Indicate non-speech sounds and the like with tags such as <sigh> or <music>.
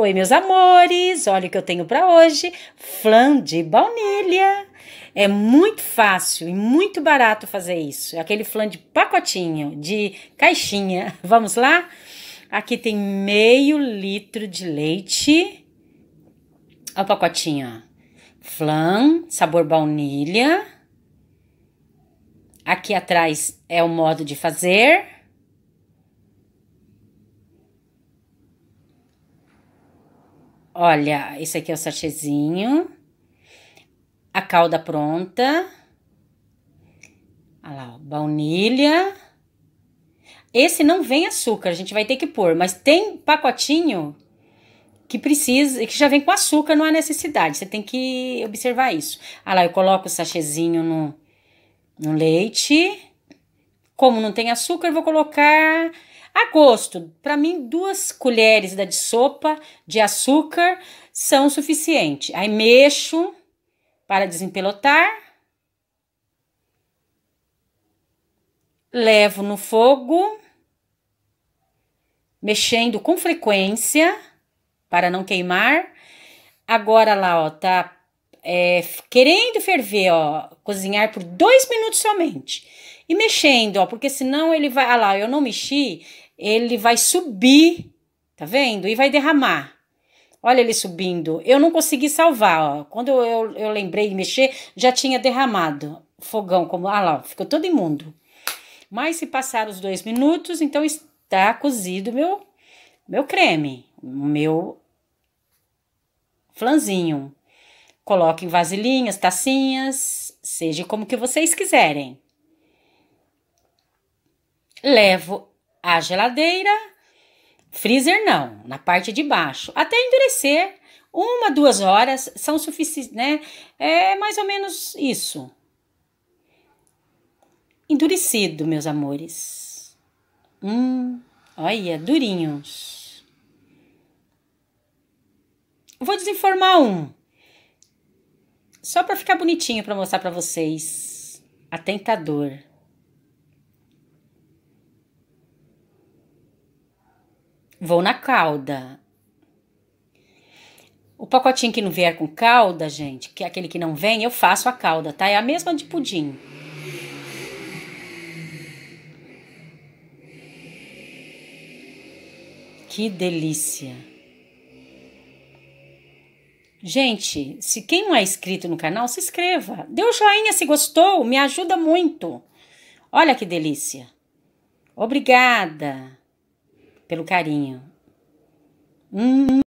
Oi, meus amores, olha o que eu tenho para hoje: flan de baunilha. É muito fácil e muito barato fazer isso. É aquele flan de pacotinho, de caixinha. <laughs> Vamos lá? Aqui tem meio litro de leite. Olha o pacotinho, ó. Flan, sabor baunilha. Aqui atrás é o modo de fazer. Olha, esse aqui é o sachêzinho. A calda pronta. Olha lá, ó, baunilha. Esse não vem açúcar, a gente vai ter que pôr, mas tem pacotinho que precisa, que já vem com açúcar, não há necessidade. Você tem que observar isso. A lá, eu coloco o sachêzinho no, no leite. Como não tem açúcar, vou colocar a gosto, para mim, duas colheres de sopa de açúcar são suficiente. Aí mexo para desempelotar. Levo no fogo, mexendo com frequência para não queimar. Agora lá, ó, tá é, querendo ferver, ó, cozinhar por dois minutos somente. E mexendo, ó, porque senão ele vai. Ah lá, eu não mexi, ele vai subir, tá vendo? E vai derramar. Olha ele subindo. Eu não consegui salvar. Ó. Quando eu, eu, lembrei de mexer, já tinha derramado fogão. Como, ah lá, ficou todo imundo. Mas se passar os dois minutos, então está cozido meu, meu creme, meu flanzinho. Coloque em vasilhinhas, tacinhas, seja como que vocês quiserem. Levo a geladeira, freezer não, na parte de baixo, até endurecer. Uma, duas horas são suficientes, né? É mais ou menos isso. Endurecido, meus amores. Hum, olha, durinhos. Vou desenformar um. Só para ficar bonitinho para mostrar para vocês. Atentador. Vou na cauda. O pacotinho que não vier com calda, gente, que é aquele que não vem, eu faço a calda, tá? É a mesma de pudim. Que delícia! Gente, se quem não é inscrito no canal, se inscreva. Dê um joinha se gostou, me ajuda muito. Olha que delícia. Obrigada pelo carinho. Hum.